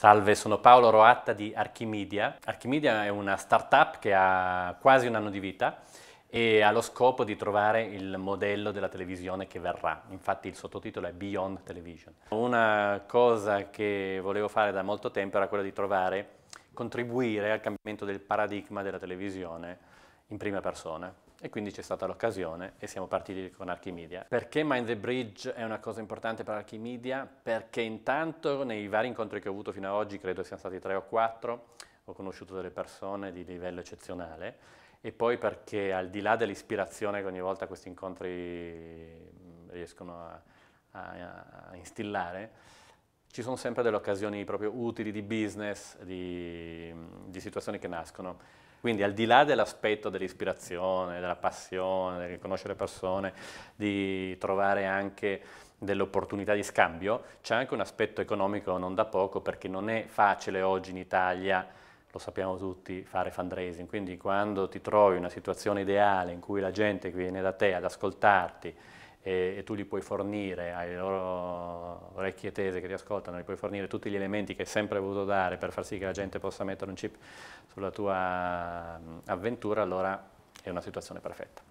Salve, sono Paolo Roatta di Archimedia. Archimedia è una startup che ha quasi un anno di vita e ha lo scopo di trovare il modello della televisione che verrà. Infatti il sottotitolo è Beyond Television. Una cosa che volevo fare da molto tempo era quella di trovare, contribuire al cambiamento del paradigma della televisione in prima persona e quindi c'è stata l'occasione e siamo partiti con Archimedia. Perché Mind the Bridge è una cosa importante per Archimedia? Perché intanto nei vari incontri che ho avuto fino ad oggi, credo siano stati tre o quattro, ho conosciuto delle persone di livello eccezionale e poi perché al di là dell'ispirazione che ogni volta questi incontri mm, riescono a, a, a instillare, ci sono sempre delle occasioni proprio utili di business, di, di situazioni che nascono. Quindi al di là dell'aspetto dell'ispirazione, della passione, di conoscere persone, di trovare anche delle opportunità di scambio, c'è anche un aspetto economico non da poco perché non è facile oggi in Italia, lo sappiamo tutti, fare fundraising. Quindi quando ti trovi in una situazione ideale in cui la gente viene da te ad ascoltarti e, eh, e tu gli puoi fornire ai loro parecchie tesi che ti ascoltano, di puoi fornire tutti gli elementi che hai sempre voluto dare per far sì che la gente possa mettere un chip sulla tua avventura, allora è una situazione perfetta.